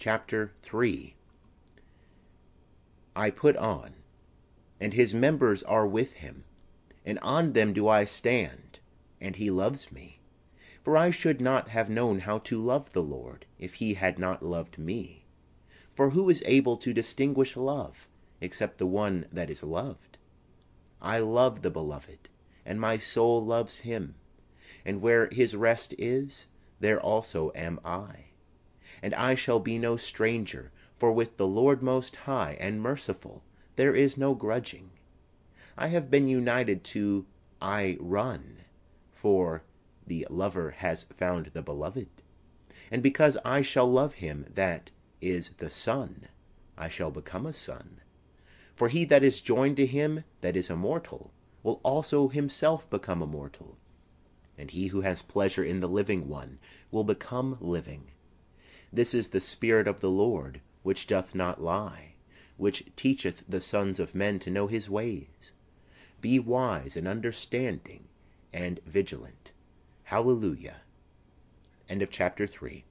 chapter 3. I put on, and his members are with him, and on them do I stand, and he loves me. For I should not have known how to love the Lord, if he had not loved me. For who is able to distinguish love, except the one that is loved? I love the beloved, and my soul loves him. And where his rest is, there also am I and I shall be no stranger, for with the Lord Most High and Merciful there is no grudging. I have been united to I run, for the lover has found the beloved. And because I shall love him that is the Son, I shall become a son. For he that is joined to him that is immortal will also himself become immortal. And he who has pleasure in the living one will become living. This is the Spirit of the Lord, which doth not lie, which teacheth the sons of men to know his ways. Be wise and understanding and vigilant. Hallelujah. End of chapter 3.